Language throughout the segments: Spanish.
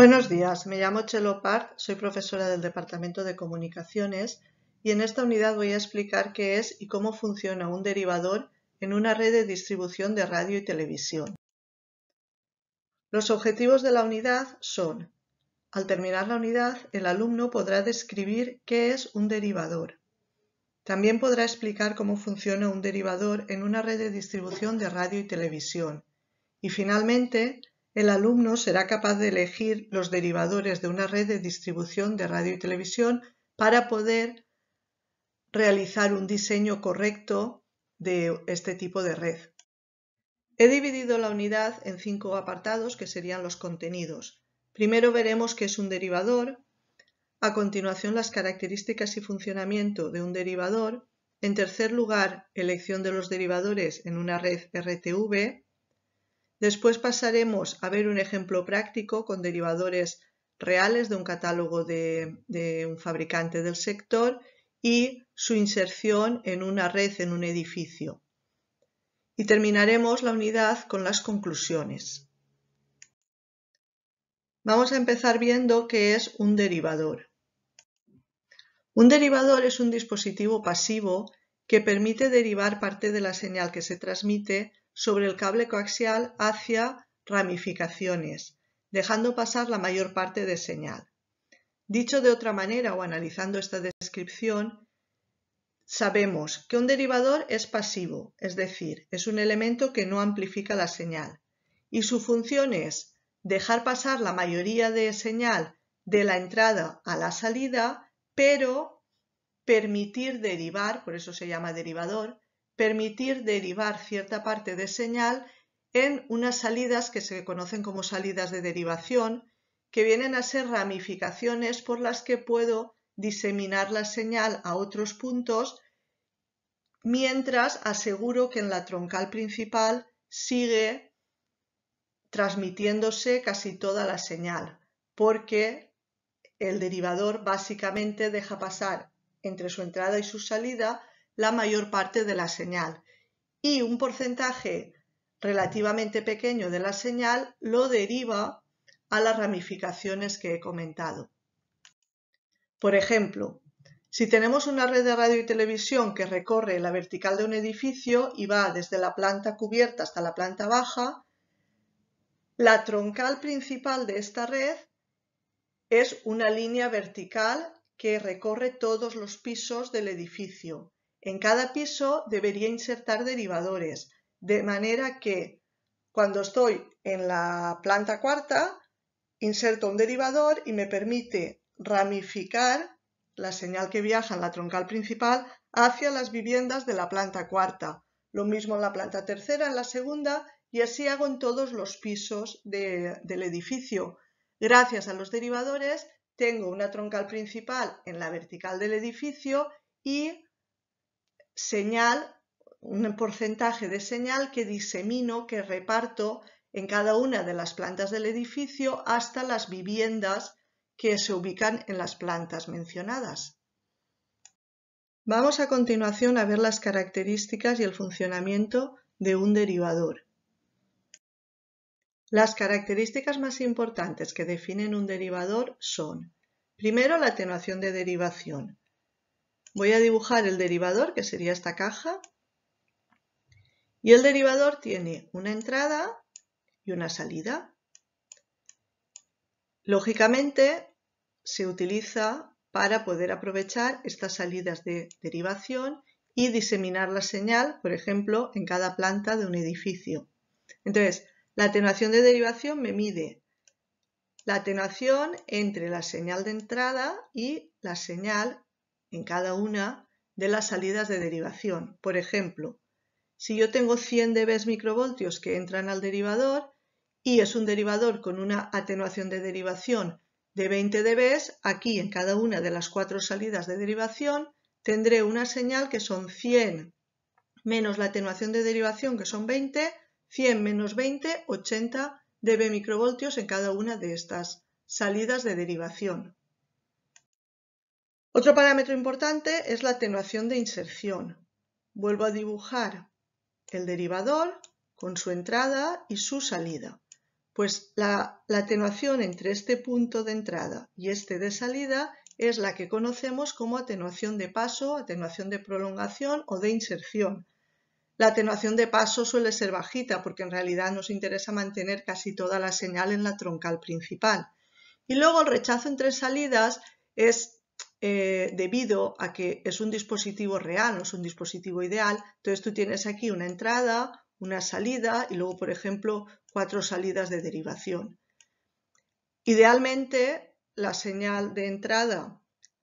Buenos días, me llamo Chelo Park, soy profesora del Departamento de Comunicaciones y en esta unidad voy a explicar qué es y cómo funciona un derivador en una red de distribución de radio y televisión. Los objetivos de la unidad son, al terminar la unidad, el alumno podrá describir qué es un derivador. También podrá explicar cómo funciona un derivador en una red de distribución de radio y televisión. Y finalmente, el alumno será capaz de elegir los derivadores de una red de distribución de radio y televisión para poder realizar un diseño correcto de este tipo de red. He dividido la unidad en cinco apartados que serían los contenidos. Primero veremos qué es un derivador, a continuación las características y funcionamiento de un derivador, en tercer lugar elección de los derivadores en una red RTV, Después pasaremos a ver un ejemplo práctico con derivadores reales de un catálogo de, un fabricante del sector y su inserción en una red, en un edificio. Y terminaremos la unidad con las conclusiones. Vamos a empezar viendo qué es un derivador. Un derivador es un dispositivo pasivo que permite derivar parte de la señal que se transmite sobre el cable coaxial hacia ramificaciones, dejando pasar la mayor parte de señal. Dicho de otra manera o analizando esta descripción, sabemos que un derivador es pasivo, es decir, es un elemento que no amplifica la señal, y su función es dejar pasar la mayoría de señal de la entrada a la salida, pero permitir derivar, por eso se llama derivador, permitir derivar cierta parte de señal en unas salidas que se conocen como salidas de derivación, que vienen a ser ramificaciones por las que puedo diseminar la señal a otros puntos, mientras aseguro que en la troncal principal sigue transmitiéndose casi toda la señal, porque el derivador básicamente deja pasar entre su entrada y su salida la mayor parte de la señal y un porcentaje relativamente pequeño de la señal lo deriva a las ramificaciones que he comentado. Por ejemplo, si tenemos una red de radio y televisión que recorre la vertical de un edificio y va desde la planta cubierta hasta la planta baja, la troncal principal de esta red es una línea vertical que recorre todos los pisos del edificio en cada piso debería insertar derivadores, de manera que cuando estoy en la planta cuarta, inserto un derivador y me permite ramificar la señal que viaja en la troncal principal hacia las viviendas de la planta cuarta. Lo mismo en la planta tercera, en la segunda y así hago en todos los pisos del edificio. Gracias a los derivadores tengo una troncal principal en la vertical del edificio y señal, un porcentaje de señal que disemino, que reparto en cada una de las plantas del edificio hasta las viviendas que se ubican en las plantas mencionadas. Vamos a continuación a ver las características y el funcionamiento de un derivador. Las características más importantes que definen un derivador son, primero, la atenuación de derivación. Voy a dibujar el derivador, que sería esta caja. Y el derivador tiene una entrada y una salida. Lógicamente, se utiliza para poder aprovechar estas salidas de derivación y diseminar la señal, por ejemplo, en cada planta de un edificio. Entonces, la atenuación de derivación me mide la atenuación entre la señal de entrada y la señal en cada una de las salidas de derivación. Por ejemplo, si yo tengo 100 dB microvoltios que entran al derivador y es un derivador con una atenuación de derivación de 20 dB, aquí en cada una de las cuatro salidas de derivación tendré una señal que son 100 menos la atenuación de derivación que son 20, 100 menos 20, 80 dB microvoltios en cada una de estas salidas de derivación. Otro parámetro importante es la atenuación de inserción. Vuelvo a dibujar el derivador con su entrada y su salida. Pues la, atenuación entre este punto de entrada y este de salida es la que conocemos como atenuación de paso, atenuación de prolongación o de inserción. La atenuación de paso suele ser bajita porque en realidad nos interesa mantener casi toda la señal en la troncal principal. Y luego el rechazo entre salidas es eh, debido a que es un dispositivo real, no es un dispositivo ideal. Entonces tú tienes aquí una entrada, una salida y luego, por ejemplo, cuatro salidas de derivación. Idealmente, la señal de entrada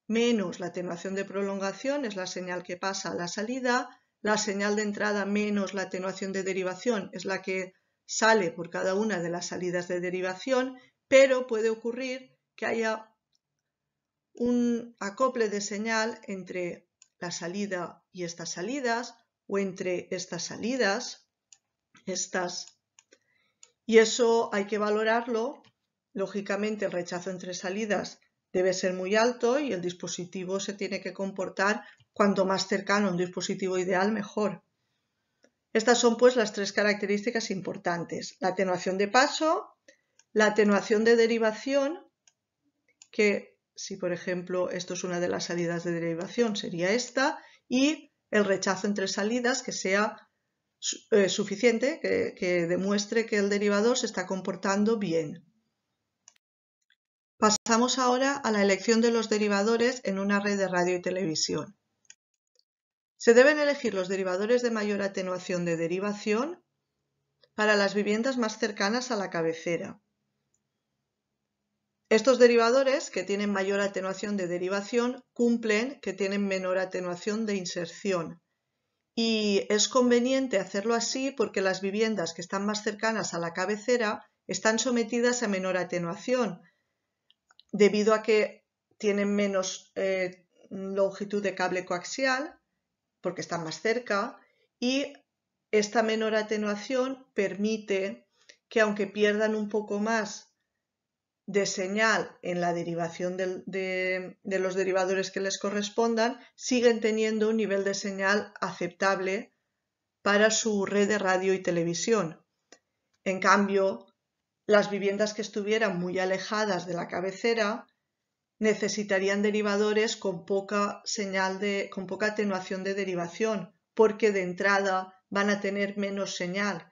menos la atenuación de prolongación es la señal que pasa a la salida, la señal de entrada menos la atenuación de derivación es la que sale por cada una de las salidas de derivación, pero puede ocurrir que haya un acople de señal entre la salida y estas salidas o entre estas salidas, estas. Y eso hay que valorarlo. Lógicamente el rechazo entre salidas debe ser muy alto y el dispositivo se tiene que comportar cuanto más cercano a un dispositivo ideal mejor. Estas son pues las tres características importantes. La atenuación de paso, la atenuación de derivación, que si por ejemplo esto es una de las salidas de derivación, sería esta, y el rechazo entre salidas que sea eh, suficiente, que demuestre que el derivador se está comportando bien. Pasamos ahora a la elección de los derivadores en una red de radio y televisión. Se deben elegir los derivadores de mayor atenuación de derivación para las viviendas más cercanas a la cabecera. Estos derivadores que tienen mayor atenuación de derivación cumplen que tienen menor atenuación de inserción. Y es conveniente hacerlo así porque las viviendas que están más cercanas a la cabecera están sometidas a menor atenuación debido a que tienen menos eh, longitud de cable coaxial porque están más cerca y esta menor atenuación permite que aunque pierdan un poco más de señal en la derivación de, los derivadores que les correspondan, siguen teniendo un nivel de señal aceptable para su red de radio y televisión. En cambio, las viviendas que estuvieran muy alejadas de la cabecera necesitarían derivadores con poca señal de, con poca atenuación de derivación, porque de entrada van a tener menos señal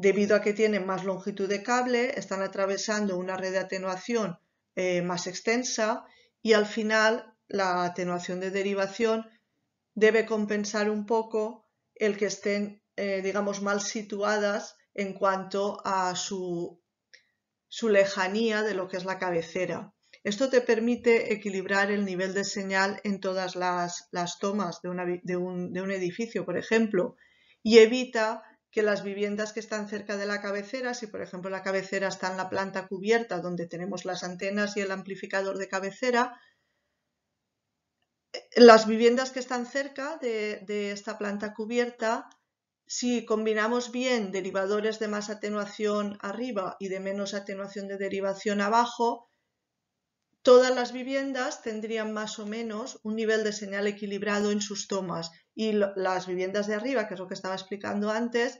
debido a que tienen más longitud de cable, están atravesando una red de atenuación eh, más extensa y al final la atenuación de derivación debe compensar un poco el que estén, eh, digamos, mal situadas en cuanto a su, lejanía de lo que es la cabecera. Esto te permite equilibrar el nivel de señal en todas las, tomas de, de, un, de, un, edificio, por ejemplo, y evita que las viviendas que están cerca de la cabecera, si por ejemplo la cabecera está en la planta cubierta donde tenemos las antenas y el amplificador de cabecera, eh, las viviendas que están cerca de, de esta planta cubierta, si combinamos bien derivadores de más atenuación arriba y de menos atenuación de derivación abajo, todas las viviendas tendrían más o menos un nivel de señal equilibrado en sus tomas y las viviendas de arriba, que es lo que estaba explicando antes,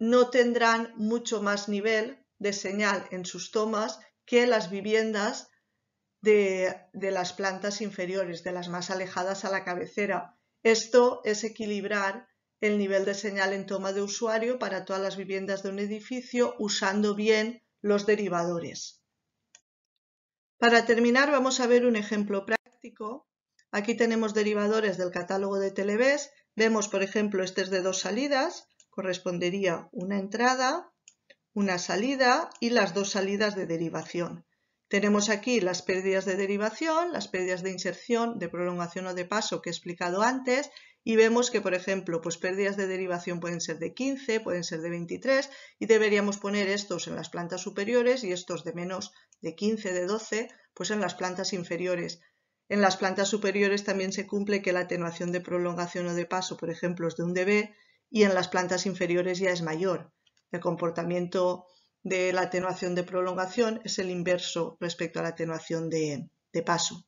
no tendrán mucho más nivel de señal en sus tomas que las viviendas de las plantas inferiores, de las más alejadas a la cabecera. Esto es equilibrar el nivel de señal en toma de usuario para todas las viviendas de un edificio usando bien los derivadores. Para terminar vamos a ver un ejemplo práctico. Aquí tenemos derivadores del catálogo de Televés. Vemos, por ejemplo, este es de dos salidas, correspondería una entrada, una salida y las dos salidas de derivación. Tenemos aquí las pérdidas de derivación, las pérdidas de inserción, de prolongación o de paso que he explicado antes y vemos que, por ejemplo, pues pérdidas de derivación pueden ser de 15, pueden ser de 23 y deberíamos poner estos en las plantas superiores y estos de menos de 15, de 12, pues en las plantas inferiores. En las plantas superiores también se cumple que la atenuación de prolongación o de paso, por ejemplo, es de un dB y en las plantas inferiores ya es mayor. El comportamiento de la atenuación de prolongación es el inverso respecto a la atenuación de, de paso.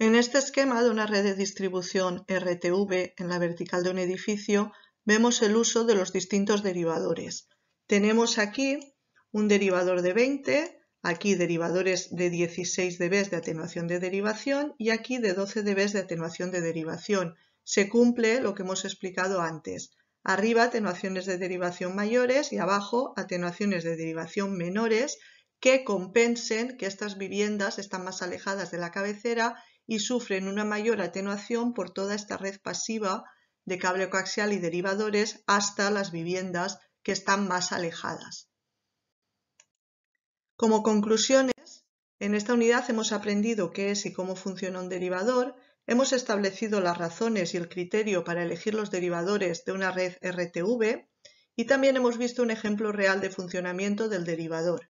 En este esquema de una red de distribución RTV en la vertical de un edificio, vemos el uso de los distintos derivadores. Tenemos aquí un derivador de 20, aquí derivadores de 16 dB de atenuación de derivación y aquí de 12 dB de atenuación de derivación. Se cumple lo que hemos explicado antes. Arriba atenuaciones de derivación mayores y abajo atenuaciones de derivación menores que compensen que estas viviendas están más alejadas de la cabecera y sufren una mayor atenuación por toda esta red pasiva de cable coaxial y derivadores hasta las viviendas que están más alejadas. Como conclusiones, en esta unidad hemos aprendido qué es y cómo funciona un derivador, hemos establecido las razones y el criterio para elegir los derivadores de una red RTV y también hemos visto un ejemplo real de funcionamiento del derivador.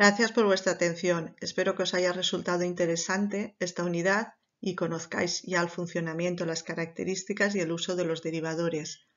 Gracias por vuestra atención. Espero que os haya resultado interesante esta unidad y conozcáis ya el funcionamiento, las características y el uso de los derivadores.